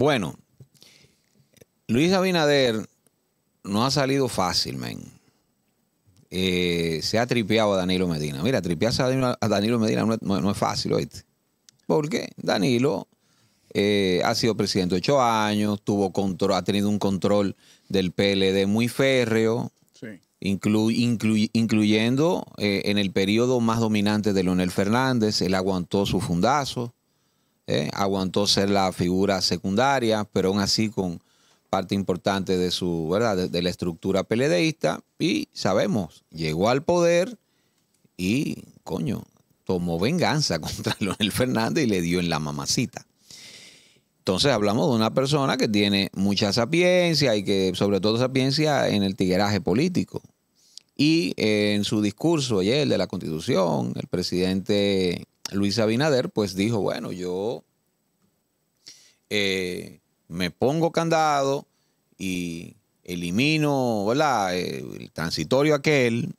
Bueno, Luis Abinader no ha salido fácilmente. Eh, se ha tripeado a Danilo Medina. Mira, tripearse a Danilo Medina no es, fácil, ¿oíste? Porque Danilo eh, ha sido presidente ocho años, tuvo ha tenido un control del PLD muy férreo, incluyendo eh, en el periodo más dominante de Leonel Fernández, él aguantó su fundazo, ¿eh? aguantó ser la figura secundaria, pero aún así con parte importante de su, ¿verdad? De, la estructura peledeísta y sabemos, llegó al poder y, coño, tomó venganza contra Leonel Fernández y le dio en la mamacita. Entonces hablamos de una persona que tiene mucha sapiencia y que sobre todo sapiencia en el tigueraje político. Y en su discurso ayer de la Constitución, el presidente Luis Abinader, pues dijo, bueno, yo eh, me pongo candado y elimino eh, el transitorio aquel,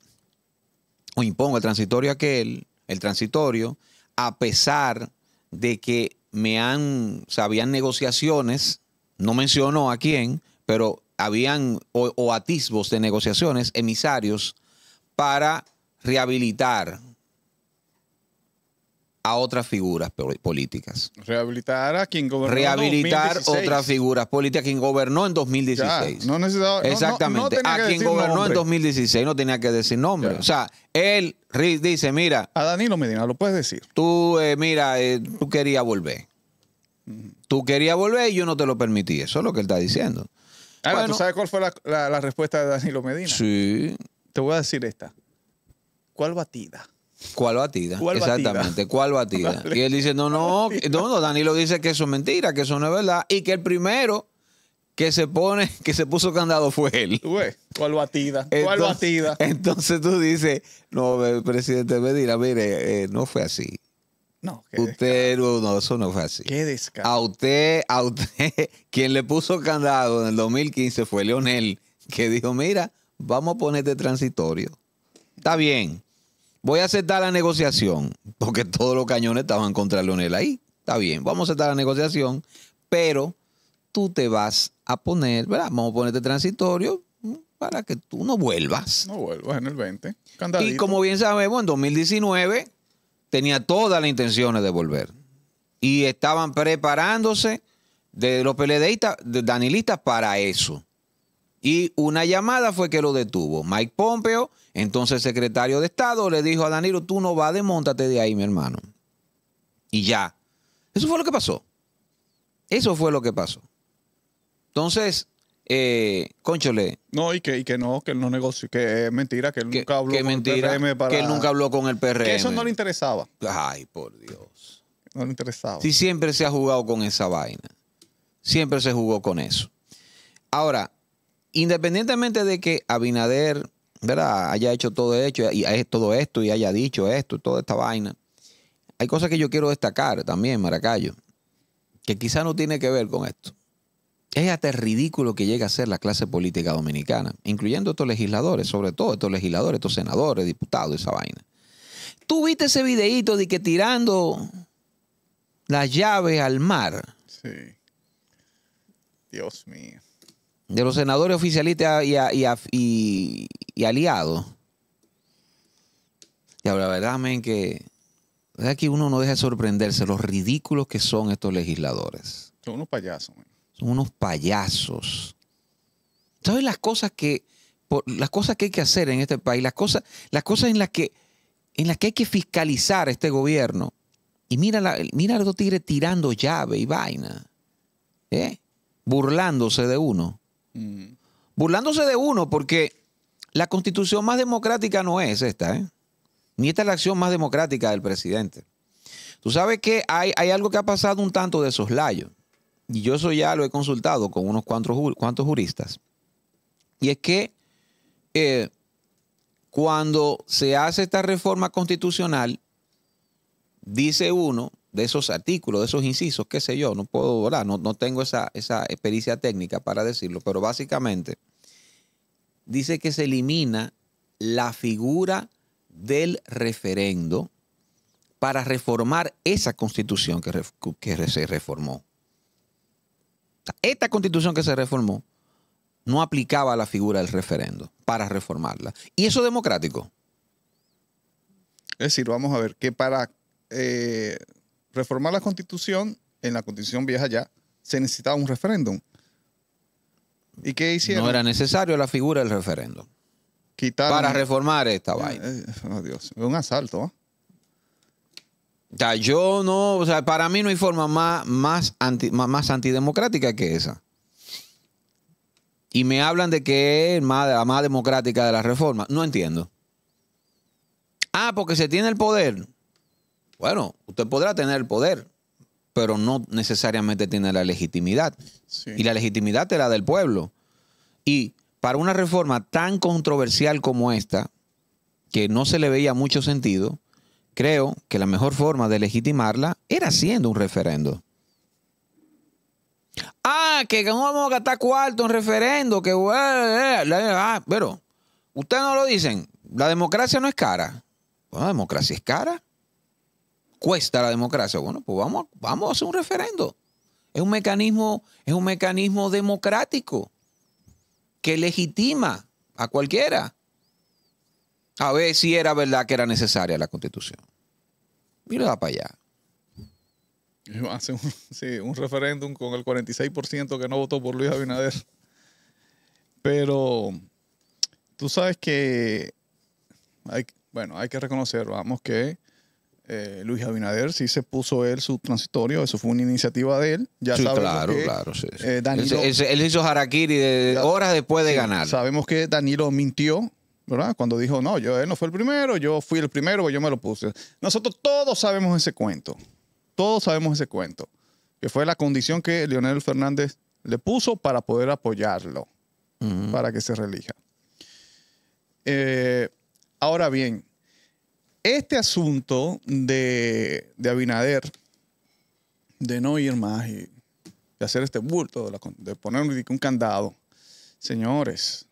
o impongo el transitorio aquel, el transitorio, a pesar de que me han, o sea, habían negociaciones, no mencionó a quién, pero habían o, o atisbos de negociaciones, emisarios, para rehabilitar a otras figuras políticas. Rehabilitar a quien gobernó. Rehabilitar en otras figuras políticas, quien gobernó en 2016. no necesitaba. Exactamente. No, a quien gobernó en 2016 no tenía que decir nombre. O sea, él dice: Mira. A Danilo Medina, lo puedes decir. Tú, eh, mira, eh, tú querías volver. Tú querías volver y yo no te lo permití. Eso es lo que él está diciendo. ¿tú sabes cuál fue la respuesta de Danilo Medina? Sí. Te voy a decir esta. ¿Cuál batida? ¿Cuál batida? Exactamente, ¿cuál batida? Y él dice, no, no, Danilo dice que eso es mentira, que eso no es verdad, y que el primero que se pone, que se puso candado fue él. ¿Cuál batida? ¿Cuál entonces, batida? Entonces tú dices, no, presidente Medina, mire, eh, no fue así. No, usted no, eso no fue así. Qué descaro. A usted, a usted, quien le puso candado en el 2015 fue Leonel, que dijo, mira, vamos a ponerte este transitorio. Está bien, voy a aceptar la negociación, porque todos los cañones estaban contra Leonel ahí. Está bien, vamos a aceptar la negociación, pero tú te vas a poner, ¿verdad? Vamos a ponerte transitorio para que tú no vuelvas. No vuelvas en el 20. Y como bien sabemos, en 2019 tenía todas las intenciones de volver. Y estaban preparándose de los peledeístas de danilistas para eso. Y una llamada fue que lo detuvo. Mike Pompeo entonces el secretario de Estado le dijo a Danilo, tú no vas, desmontate de ahí, mi hermano. Y ya. Eso fue lo que pasó. Eso fue lo que pasó. Entonces, eh, Conchole. No, y que, que no, que no negocio, que es mentira, que él nunca habló con el PRM para... Que él nunca habló con el PRM. Que eso no le interesaba. Ay, por Dios. No le interesaba. Sí, siempre se ha jugado con esa vaina. Siempre se jugó con eso. Ahora, independientemente de que Abinader ¿verdad? Haya hecho todo, hecho, y, todo esto y haya dicho esto, toda esta vaina. Hay cosas que yo quiero destacar también, Maracayo, que quizá no tiene que ver con esto. Es hasta ridículo que llega a ser la clase política dominicana, incluyendo estos legisladores, sobre todo estos legisladores, estos senadores, diputados, esa vaina. Tú viste ese videíto de que tirando las llaves al mar. Sí. Dios mío de los senadores oficialistas y, aliados. Y ahora, la verdad, men, que aquí uno no deja de sorprenderse los ridículos que son estos legisladores. Son unos payasos, Son unos payasos. ¿Sabes las cosas que las cosas que hay que hacer en este país, las cosas, las cosas en las que en las que hay que fiscalizar este gobierno? Y mira, la, mira a los tigres tirando llave y vaina. ¿eh? Burlándose de uno. Burlándose de uno, porque la constitución más democrática no es esta, ¿eh? Ni esta es la acción más democrática del presidente. Tú sabes que hay, algo que ha pasado un tanto de soslayo. Y yo eso ya lo he consultado con unos cuantos, cuantos juristas. Y es que eh, cuando se hace esta reforma constitucional, dice uno de esos artículos, de esos incisos, qué sé yo, no puedo, hablar, No, tengo esa, experiencia técnica para decirlo, pero básicamente dice que se elimina la figura del referendo para reformar esa constitución que, que se reformó. Esta constitución que se reformó no aplicaba la figura del referendo para reformarla. Y eso es democrático. Es decir, vamos a ver, que para eh, reformar la constitución, en la constitución vieja ya, se necesitaba un referéndum. ¿Y qué hicieron? No era necesario la figura del referéndum. Para reformar esta eh, vaina. Eh, oh, es un asalto. ¿ah? yo no, o sea, para mí no hay forma más, más, antidemocrática que esa. Y me hablan de que es más, la más democrática de la reforma. No entiendo. Ah, porque se tiene el poder. Bueno, usted podrá tener el poder, pero no necesariamente tiene la legitimidad. Y la legitimidad la del pueblo. Y para una reforma tan controversial como esta, que no se le veía mucho sentido, creo que la mejor forma de legitimarla era haciendo un referendo. Ah, que vamos a gastar cuarto en referendo, que... Eh, eh, ah, pero, ustedes no lo dicen, la democracia no es cara. la democracia es cara cuesta la democracia. Bueno, pues vamos, vamos a hacer un referendo. Es un mecanismo, es un mecanismo democrático que legitima a cualquiera a ver si era verdad que era necesaria la constitución. mira para allá. Hace un, referéndum con el 46% que no votó por Luis Abinader. Pero tú sabes que, bueno, hay que reconocer, vamos, que eh, Luis Abinader sí se puso él su transitorio, eso fue una iniciativa de él. Ya claro, que, claro. Sí, eh, él, hizo harakiri horas después de ganar. Sabemos que Danilo mintió, ¿verdad? Cuando dijo, no, yo, él no fue el primero, yo fui el primero, yo me lo puse. Nosotros todos sabemos ese cuento, todos sabemos ese cuento, que fue la condición que Leonel Fernández le puso para poder apoyarlo, para que se relija. Eh, ahora bien, este asunto de, Abinader, de no ir más y de hacer este bulto, de, poner un, candado, señores,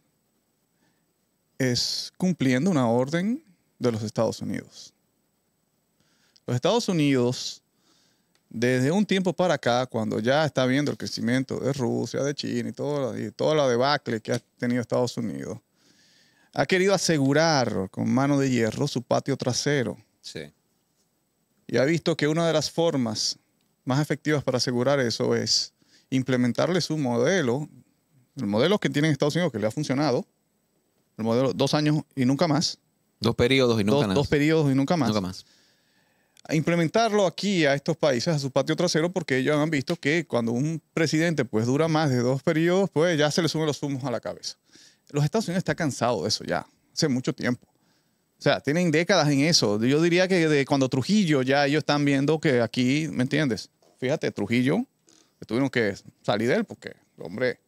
es cumpliendo una orden de los Estados Unidos. Los Estados Unidos, desde un tiempo para acá, cuando ya está viendo el crecimiento de Rusia, de China y, todo, y toda la debacle que ha tenido Estados Unidos, ha querido asegurar con mano de hierro su patio trasero. Sí. Y ha visto que una de las formas más efectivas para asegurar eso es implementarle su modelo, el modelo que tiene en Estados Unidos que le ha funcionado, el modelo dos años y nunca más. Dos periodos y nunca más. Dos periodos y nunca más. Nunca más. implementarlo aquí a estos países, a su patio trasero, porque ellos han visto que cuando un presidente pues dura más de dos periodos, pues ya se le suben los humos a la cabeza. Los Estados Unidos está cansado de eso ya, hace mucho tiempo. O sea, tienen décadas en eso. Yo diría que cuando Trujillo ya ellos están viendo que aquí, ¿me entiendes? Fíjate, Trujillo, tuvieron que salir de él porque, hombre.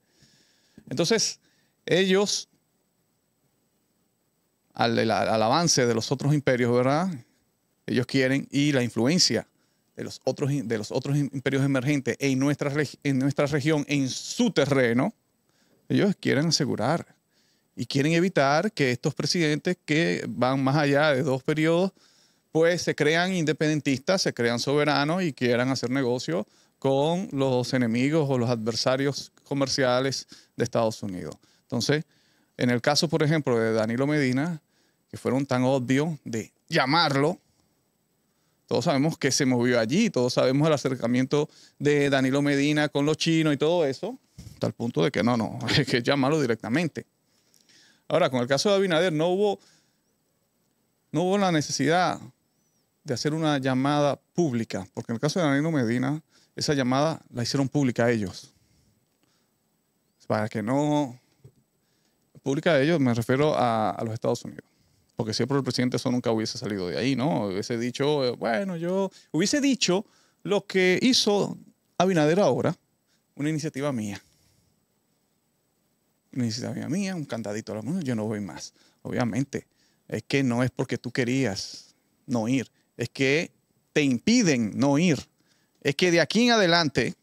Entonces, ellos, al, avance de los otros imperios, ¿verdad? Ellos quieren, y la influencia de los otros, de los otros imperios emergentes en en nuestra región, en su terreno, ellos quieren asegurar y quieren evitar que estos presidentes que van más allá de dos periodos, pues se crean independentistas, se crean soberanos y quieran hacer negocio con los enemigos o los adversarios comerciales de Estados Unidos. Entonces, en el caso, por ejemplo, de Danilo Medina, que fueron tan obvios de llamarlo, todos sabemos que se movió allí, todos sabemos el acercamiento de Danilo Medina con los chinos y todo eso, tal punto de que no, no, hay que llamarlo directamente. Ahora, con el caso de Abinader, no hubo, no hubo la necesidad de hacer una llamada pública, porque en el caso de Danilo Medina, esa llamada la hicieron pública a ellos. Para que no... Pública a ellos me refiero a, a los Estados Unidos porque siempre el presidente eso nunca hubiese salido de ahí, ¿no? Hubiese dicho, bueno, yo hubiese dicho lo que hizo Abinader ahora, una iniciativa mía necesita mía mía, un candadito a la mano, yo no voy más. Obviamente, es que no es porque tú querías no ir, es que te impiden no ir. Es que de aquí en adelante,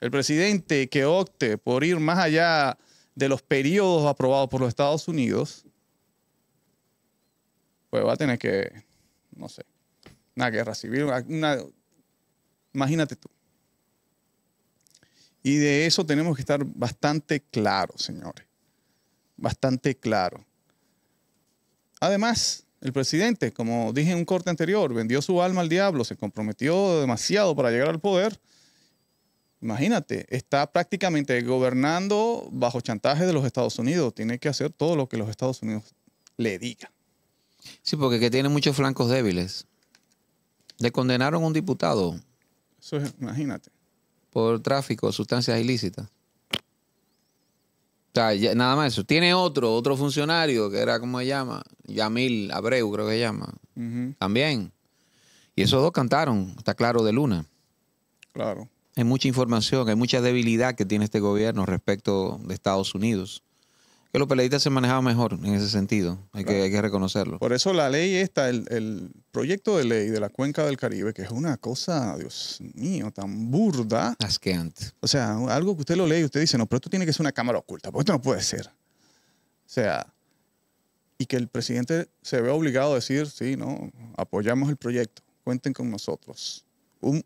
el presidente que opte por ir más allá de los periodos aprobados por los Estados Unidos, pues va a tener que, no sé, una guerra civil, imagínate tú. Y de eso tenemos que estar bastante claros, señores. Bastante claro. Además, el presidente, como dije en un corte anterior, vendió su alma al diablo, se comprometió demasiado para llegar al poder. Imagínate, está prácticamente gobernando bajo chantaje de los Estados Unidos. Tiene que hacer todo lo que los Estados Unidos le digan. Sí, porque que tiene muchos flancos débiles. Le condenaron a un diputado. Eso es, imagínate por tráfico de sustancias ilícitas. O nada más eso. Tiene otro, otro funcionario que era, ¿cómo se llama? Yamil Abreu, creo que se llama. También. Y esos dos cantaron, está claro, de Luna. Claro. Hay mucha información, hay mucha debilidad que tiene este gobierno respecto de Estados Unidos que los peleadistas se manejaban mejor en ese sentido, hay, que, reconocerlo. Por eso la ley esta, el, proyecto de ley de la cuenca del Caribe, que es una cosa, Dios mío, tan burda. Asqueante. O sea, algo que usted lo lee y usted dice, no, pero esto tiene que ser una cámara oculta, porque esto no puede ser. O sea, y que el presidente se vea obligado a decir, sí, no, apoyamos el proyecto, cuenten con nosotros. Un,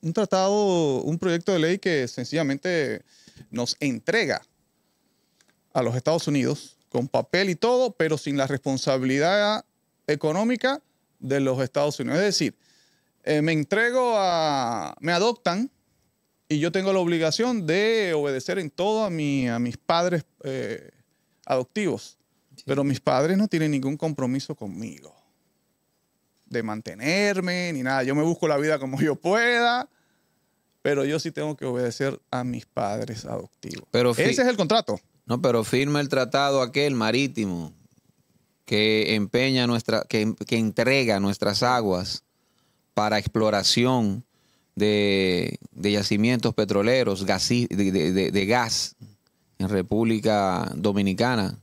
un tratado, un proyecto de ley que sencillamente nos entrega a los Estados Unidos con papel y todo, pero sin la responsabilidad económica de los Estados Unidos. Es decir, eh, me entrego a, me adoptan y yo tengo la obligación de obedecer en todo a, a mis padres eh, adoptivos, pero mis padres no tienen ningún compromiso conmigo de mantenerme ni nada. Yo me busco la vida como yo pueda, pero yo sí tengo que obedecer a mis padres adoptivos. Pero Ese es el contrato. No, pero firma el tratado aquel marítimo que empeña nuestra, que, entrega nuestras aguas para exploración de, yacimientos petroleros, de, gas en República Dominicana.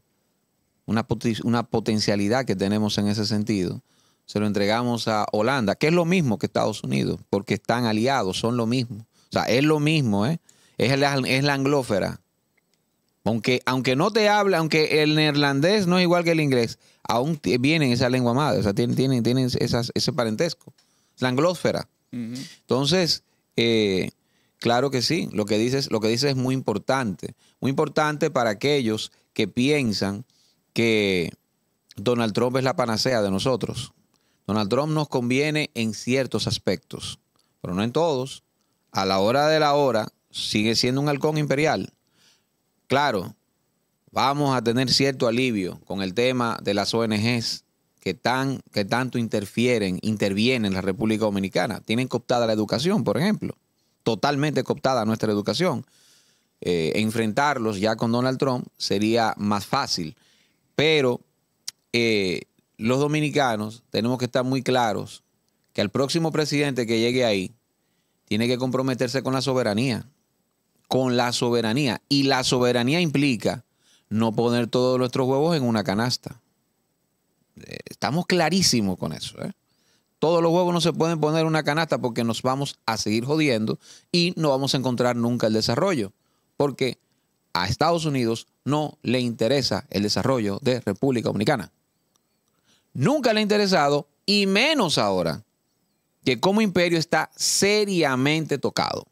Una, una potencialidad que tenemos en ese sentido. Se lo entregamos a Holanda, que es lo mismo que Estados Unidos, porque están aliados, son lo mismo. O sea, es lo mismo, ¿eh? es, la, es la anglófera aunque, aunque no te habla, aunque el neerlandés no es igual que el inglés, aún vienen esa lengua madre, o sea, tienen, tienen, ese parentesco, la anglósfera. Entonces, eh, claro que sí, lo que, dices, lo que dices es muy importante, muy importante para aquellos que piensan que Donald Trump es la panacea de nosotros. Donald Trump nos conviene en ciertos aspectos, pero no en todos. A la hora de la hora, sigue siendo un halcón imperial Claro, vamos a tener cierto alivio con el tema de las ONGs que, tan, que tanto interfieren, intervienen en la República Dominicana. Tienen cooptada la educación, por ejemplo. Totalmente cooptada nuestra educación. Eh, enfrentarlos ya con Donald Trump sería más fácil. Pero eh, los dominicanos tenemos que estar muy claros que al próximo presidente que llegue ahí tiene que comprometerse con la soberanía con la soberanía. Y la soberanía implica no poner todos nuestros huevos en una canasta. Eh, estamos clarísimos con eso. ¿eh? Todos los huevos no se pueden poner en una canasta porque nos vamos a seguir jodiendo y no vamos a encontrar nunca el desarrollo. Porque a Estados Unidos no le interesa el desarrollo de República Dominicana. Nunca le ha interesado y menos ahora que como imperio está seriamente tocado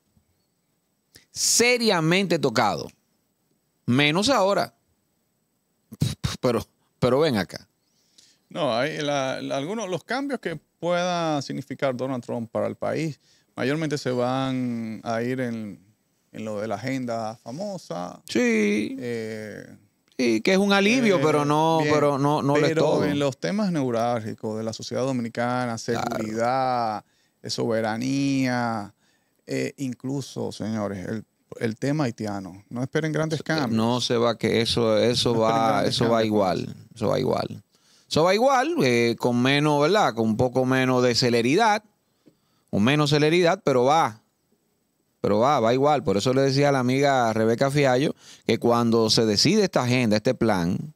seriamente tocado. Menos ahora. Pero, pero ven acá. No, hay algunos los cambios que pueda significar Donald Trump para el país mayormente se van a ir en, lo de la agenda famosa. Sí. Eh, sí, que es un alivio, pero eh, no, pero no, no pero en los temas neurálgicos de la sociedad dominicana, seguridad, soberanía, eh, incluso, señores, el, tema haitiano. No esperen grandes eh, cambios. No se va que eso, eso va, pues. eso va igual. Eso va igual. Eso eh, va igual, con menos, ¿verdad? Con un poco menos de celeridad. Con menos celeridad, pero va. Pero va, va igual. Por eso le decía a la amiga Rebeca Fiallo que cuando se decide esta agenda, este plan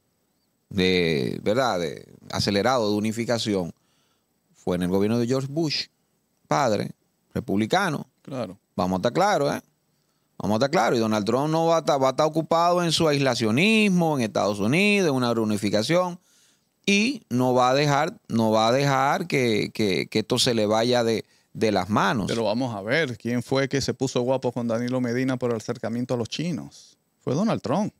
de, ¿verdad? De acelerado de unificación, fue en el gobierno de George Bush, padre, republicano, Vamos a estar claros, ¿eh? Vamos a estar claros. Y Donald Trump no va a, estar, va a ocupado en su aislacionismo en Estados Unidos, en una reunificación. Y no va a dejar, no va a dejar que, esto se le vaya de, de las manos. Pero vamos a ver, ¿quién fue que se puso guapo con Danilo Medina por el acercamiento a los chinos? Fue Donald Trump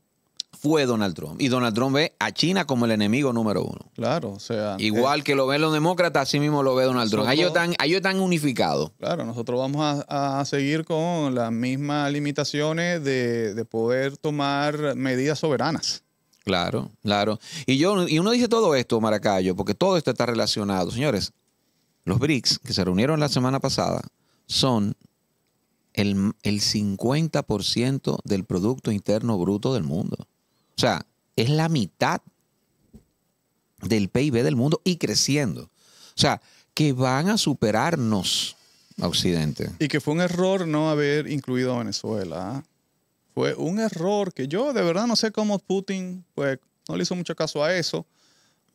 fue Donald Trump. Y Donald Trump ve a China como el enemigo número uno. Claro, o sea. Eh, Igual que lo ven los demócratas, así mismo lo ve Donald Trump. Ellos están, unificados. Claro, nosotros vamos a, seguir con las mismas limitaciones de, poder tomar medidas soberanas. Claro, claro. Y, yo, y uno dice todo esto, Maracayo, porque todo esto está relacionado. Señores, los BRICS que se reunieron la semana pasada son el, el 50% del Producto Interno Bruto del mundo. O sea, es la mitad del PIB del mundo y creciendo. O sea, que van a superarnos a Occidente. Y que fue un error no haber incluido a Venezuela. ¿ah? Fue un error que yo de verdad no sé cómo Putin pues, no le hizo mucho caso a eso.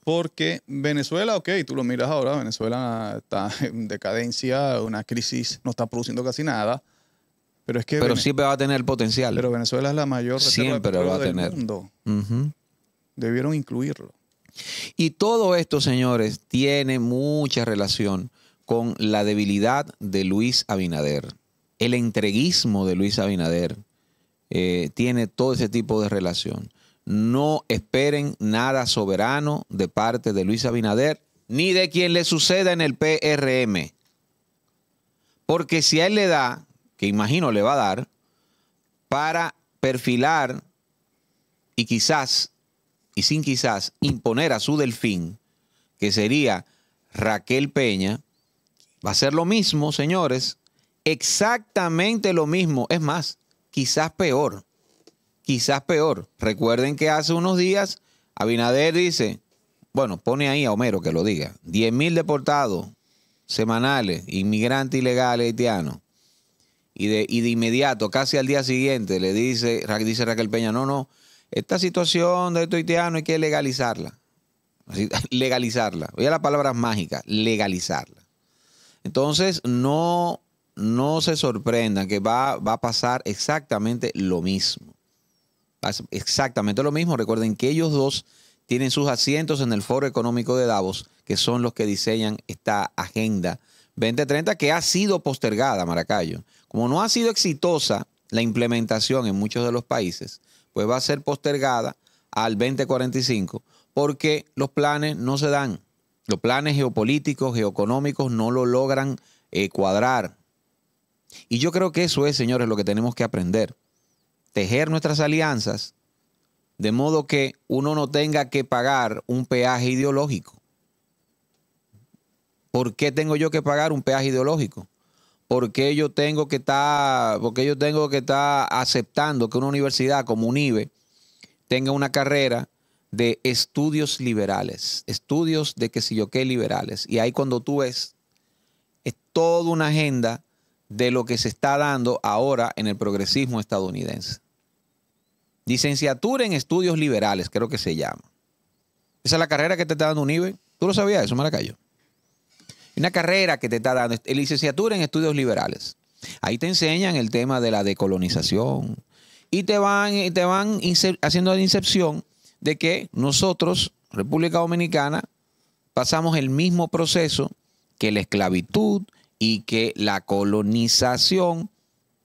Porque Venezuela, ok, tú lo miras ahora, Venezuela está en decadencia, una crisis, no está produciendo casi nada. Pero, siempre va a tener potencial. Pero Venezuela es la mayor siempre lo va a tener. Debieron incluirlo. Y todo esto, señores, tiene mucha relación con la debilidad de Luis Abinader. El entreguismo de Luis Abinader eh, tiene todo ese tipo de relación. No esperen nada soberano de parte de Luis Abinader ni de quien le suceda en el PRM. Porque si a él le da que imagino le va a dar, para perfilar y quizás, y sin quizás, imponer a su delfín, que sería Raquel Peña, va a ser lo mismo, señores, exactamente lo mismo, es más, quizás peor, quizás peor. Recuerden que hace unos días Abinader dice, bueno, pone ahí a Homero que lo diga, 10 mil deportados semanales, inmigrantes ilegales haitianos y de, inmediato, casi al día siguiente, le dice, dice Raquel Peña, no, no, esta situación de estos hay que legalizarla. legalizarla. Oye la palabra mágica, legalizarla. Entonces, no, no se sorprendan que va, va a pasar exactamente lo mismo. Exactamente lo mismo. Recuerden que ellos dos tienen sus asientos en el Foro Económico de Davos, que son los que diseñan esta agenda 2030 que ha sido postergada, Maracayo. Como no ha sido exitosa la implementación en muchos de los países, pues va a ser postergada al 2045 porque los planes no se dan. Los planes geopolíticos, geoeconómicos no lo logran eh, cuadrar. Y yo creo que eso es, señores, lo que tenemos que aprender. Tejer nuestras alianzas de modo que uno no tenga que pagar un peaje ideológico. ¿Por qué tengo yo que pagar un peaje ideológico? ¿Por qué yo tengo que estar, yo tengo que estar aceptando que una universidad como UNIBE tenga una carrera de estudios liberales, estudios de que si yo qué liberales? Y ahí cuando tú ves, es toda una agenda de lo que se está dando ahora en el progresismo estadounidense. Licenciatura en estudios liberales, creo que se llama. Esa es la carrera que te está dando UNIBE. ¿Tú lo sabías eso, me la cayó una carrera que te está dando, licenciatura en estudios liberales. Ahí te enseñan el tema de la decolonización y te van, te van haciendo la incepción de que nosotros, República Dominicana, pasamos el mismo proceso que la esclavitud y que la colonización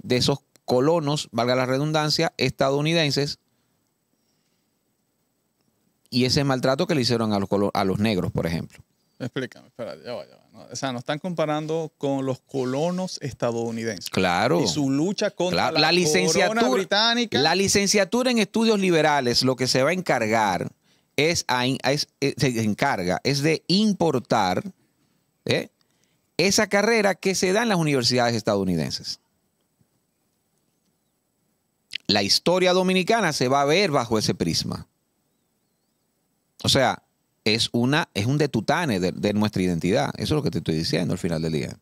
de esos colonos, valga la redundancia, estadounidenses, y ese maltrato que le hicieron a los, a los negros, por ejemplo. Explícame, espérate, ya vaya o sea, nos están comparando con los colonos estadounidenses. Claro. Y su lucha contra la, licenciatura británica. La licenciatura en estudios liberales lo que se va a encargar es, eh, se encarga es de importar ¿eh? esa carrera que se da en las universidades estadounidenses. La historia dominicana se va a ver bajo ese prisma. O sea, es, una, es un detutane de, nuestra identidad. Eso es lo que te estoy diciendo al final del día.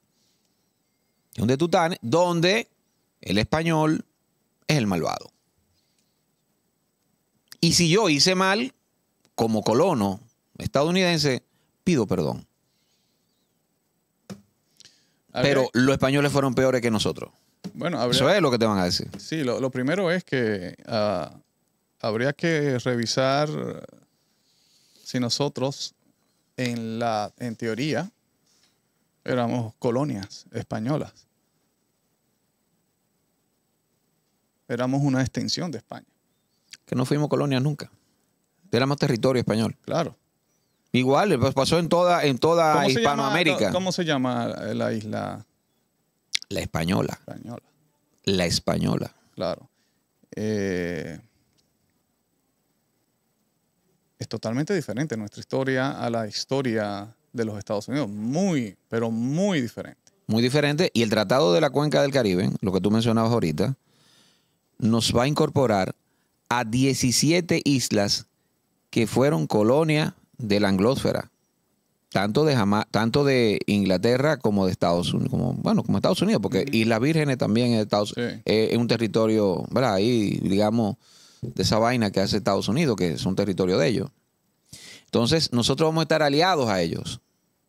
Es un detutane donde el español es el malvado. Y si yo hice mal, como colono estadounidense, pido perdón. Pero los españoles fueron peores que nosotros. Bueno, Eso es lo que te van a decir. Sí, lo, primero es que ah, habría que revisar si nosotros en, la, en teoría éramos colonias españolas? Éramos una extensión de España. Que no fuimos colonias nunca. Éramos territorio español. Claro. Igual, pues, pasó en toda, en toda Hispanoamérica. ¿Cómo se llama la isla? La española. española. La española. Claro. Eh, es totalmente diferente nuestra historia a la historia de los Estados Unidos. Muy, pero muy diferente. Muy diferente. Y el Tratado de la Cuenca del Caribe, lo que tú mencionabas ahorita, nos va a incorporar a 17 islas que fueron colonia de la anglósfera, tanto de, tanto de Inglaterra como de Estados Unidos, como, bueno, como Estados Unidos, porque Islas Vírgenes también es, eh, es un territorio, ¿verdad? Ahí, digamos, de esa vaina que hace Estados Unidos, que es un territorio de ellos. Entonces, nosotros vamos a estar aliados a ellos,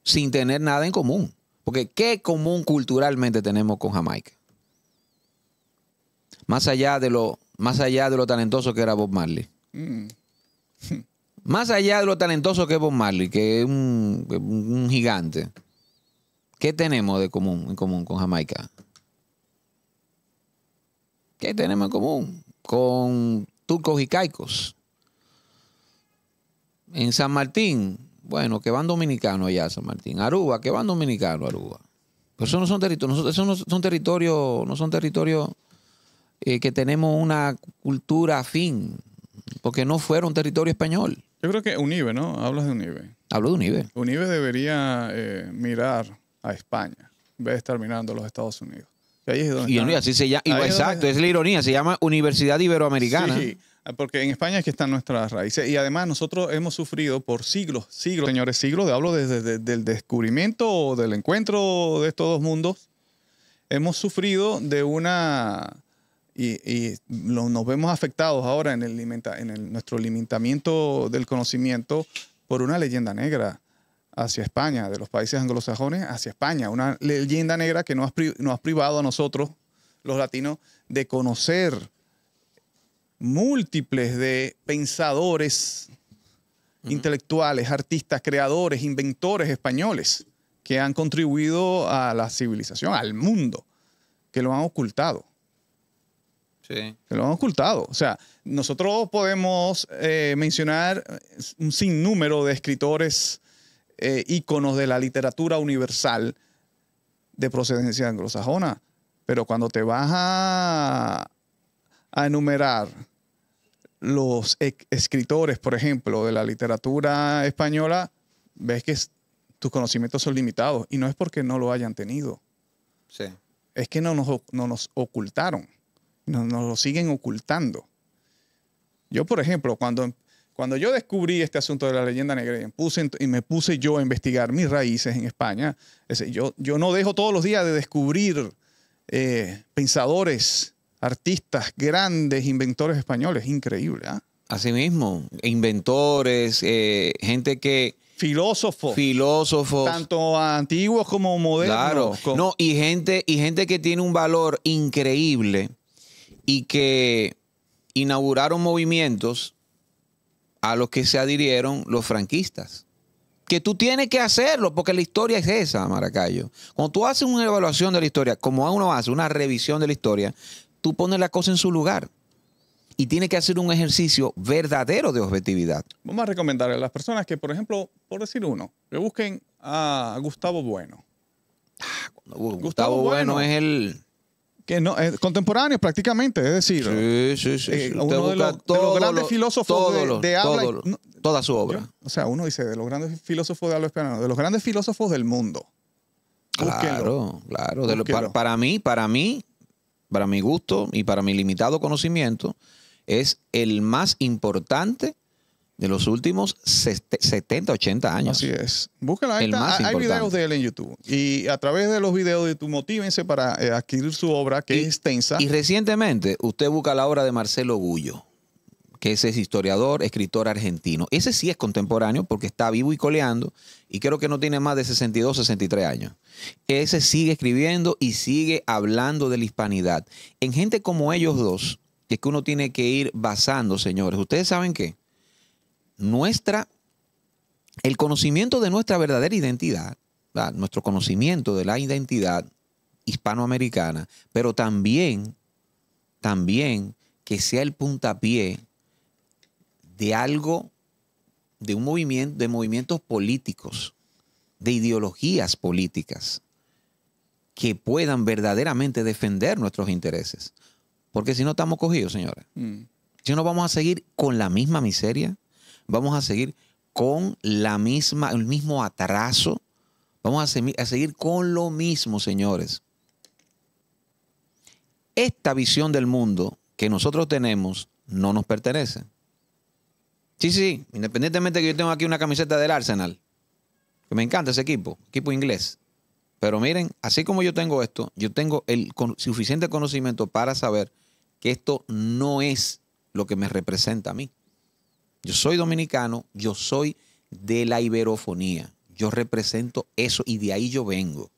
sin tener nada en común. Porque, ¿qué común culturalmente tenemos con Jamaica? Más allá de lo, más allá de lo talentoso que era Bob Marley. Mm. más allá de lo talentoso que es Bob Marley, que es un, un gigante. ¿Qué tenemos de común en común con Jamaica? ¿Qué tenemos en común? Con turcos y caicos. En San Martín, bueno, que van dominicanos allá San Martín. Aruba, que van dominicanos Aruba. Pero eso no son territorios, no son territorios, no son territorios eh, que tenemos una cultura afín, porque no fueron territorio español. Yo creo que Unive, ¿no? Hablas de Unive. Hablo de Unive. Unive debería eh, mirar a España en vez de estar mirando a los Estados Unidos se llama, exacto, es la ironía, se llama Universidad Iberoamericana. Sí, porque en España es que están nuestras raíces y además nosotros hemos sufrido por siglos, siglos, señores, siglos, hablo desde el descubrimiento o del encuentro de estos dos mundos, hemos sufrido de una... Y, nos vemos afectados ahora en, nuestro limitamiento del conocimiento por una leyenda negra hacia España, de los países anglosajones hacia España. Una leyenda negra que nos ha, privado a nosotros, los latinos, de conocer múltiples de pensadores intelectuales, artistas, creadores, inventores españoles que han contribuido a la civilización, al mundo, que lo han ocultado. Sí. Que lo han ocultado. O sea, nosotros podemos eh, mencionar un sinnúmero de escritores, iconos eh, íconos de la literatura universal de procedencia anglosajona. Pero cuando te vas a, enumerar los escritores, por ejemplo, de la literatura española, ves que tus conocimientos son limitados. Y no es porque no lo hayan tenido. Es que no nos, no nos ocultaron. nos, lo siguen ocultando. Yo, por ejemplo, cuando em-, cuando yo descubrí este asunto de la leyenda negra y me puse, y me puse yo a investigar mis raíces en España, yo, yo no dejo todos los días de descubrir eh, pensadores, artistas, grandes inventores españoles, increíble. ¿ah? Así mismo. inventores, eh, gente que... Filósofos. Filósofos. Tanto antiguos como modernos. Claro. No, y gente, y gente que tiene un valor increíble y que inauguraron movimientos a los que se adhirieron los franquistas. Que tú tienes que hacerlo, porque la historia es esa, Maracayo. Cuando tú haces una evaluación de la historia, como uno hace una revisión de la historia, tú pones la cosa en su lugar. Y tienes que hacer un ejercicio verdadero de objetividad. Vamos a recomendarle a las personas que, por ejemplo, por decir uno, le busquen a Gustavo Bueno. Ah, Gustavo, bueno es el que no, eh, contemporáneos prácticamente, es decir, eh, uno de los, grandes filósofos de, toda su obra. o sea, uno dice, de los grandes filósofos de habla de los grandes filósofos del mundo. Claro, claro. para, mí, para mí, para mi gusto y para mi limitado conocimiento, es el más importante de los últimos 70, 80 años. Así es. Búsquenla. Ahí Hay videos de él en YouTube. Y a través de los videos de YouTube, motívense para eh, adquirir su obra, que es extensa. Y recientemente, usted busca la obra de Marcelo Gullo, que ese es historiador, escritor argentino. Ese sí es contemporáneo porque está vivo y coleando y creo que no tiene más de 62, 63 años. Ese sigue escribiendo y sigue hablando de la hispanidad. En gente como ellos dos, es que uno tiene que ir basando, señores. ¿Ustedes saben qué? nuestra, el conocimiento de nuestra verdadera identidad, nuestro conocimiento de la identidad hispanoamericana, pero también, también que sea el puntapié de algo, de un movimiento, de movimientos políticos, de ideologías políticas que puedan verdaderamente defender nuestros intereses. Porque si no estamos cogidos, señores. Mm. Si no vamos a seguir con la misma miseria, vamos a seguir con la misma, el mismo atraso. Vamos a, seguir con lo mismo, señores. Esta visión del mundo que nosotros tenemos no nos pertenece. Sí, sí, independientemente de que yo tenga aquí una camiseta del Arsenal, que me encanta ese equipo, equipo inglés. Pero miren, así como yo tengo esto, yo tengo el suficiente conocimiento para saber que esto no es lo que me representa a mí. Yo soy dominicano, yo soy de la iberofonía. Yo represento eso y de ahí yo vengo.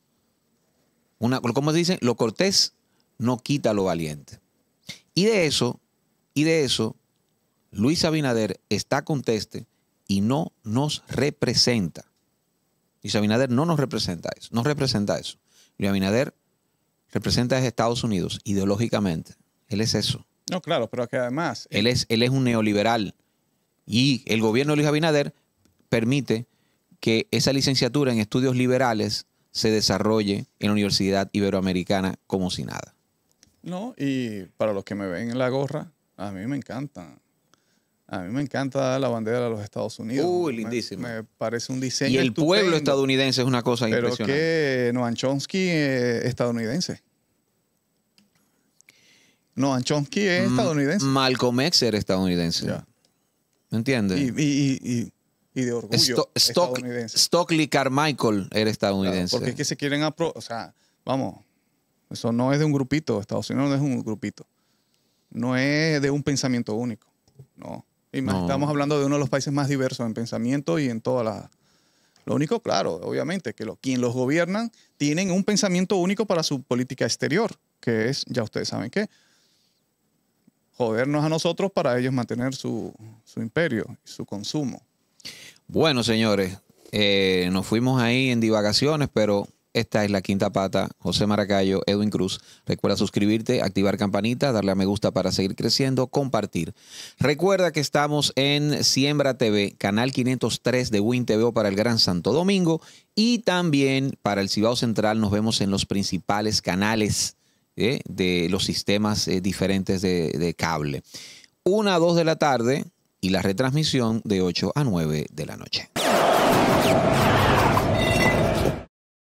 Como dicen? Lo cortés no quita lo valiente. Y de eso, y de eso, Luis Abinader está conteste y no nos representa. Luis Abinader no nos representa eso, no representa eso. Luis Abinader representa a Estados Unidos ideológicamente. Él es eso. No, claro, pero que además... Él eh, es, él es un neoliberal. Y el gobierno de Luis Abinader permite que esa licenciatura en estudios liberales se desarrolle en la Universidad Iberoamericana como si nada. No, y para los que me ven en la gorra, a mí me encanta. A mí me encanta la bandera de los Estados Unidos. Uy, lindísimo. Me, parece un diseño. Y el pueblo estadounidense es una cosa impresionante. Pero que Noam Chomsky es estadounidense. Noam Chomsky es estadounidense. Malcolm X era estadounidense. ¿Me entiendes? Y, de orgullo estadounidense. Stockley Carmichael era estadounidense. porque es que se quieren... aprobar. o sea, vamos, eso no es de un grupito. Estados Unidos no es un grupito. No es de un pensamiento único. No. Y estamos hablando de uno de los países más diversos en pensamiento y en todas las... Lo único, claro, obviamente, que los quien los gobiernan tienen un pensamiento único para su política exterior, que es, ya ustedes saben qué, jodernos a nosotros para ellos mantener su, imperio y su consumo. Bueno, señores, eh, nos fuimos ahí en divagaciones, pero esta es la quinta pata. José Maracayo, Edwin Cruz. Recuerda suscribirte, activar campanita, darle a me gusta para seguir creciendo, compartir. Recuerda que estamos en Siembra TV, canal 503 de Win TV para el Gran Santo Domingo y también para el Cibao Central. Nos vemos en los principales canales ¿eh? de los sistemas eh, diferentes de, cable. 1 a 2 de la tarde y la retransmisión de 8 a 9 de la noche.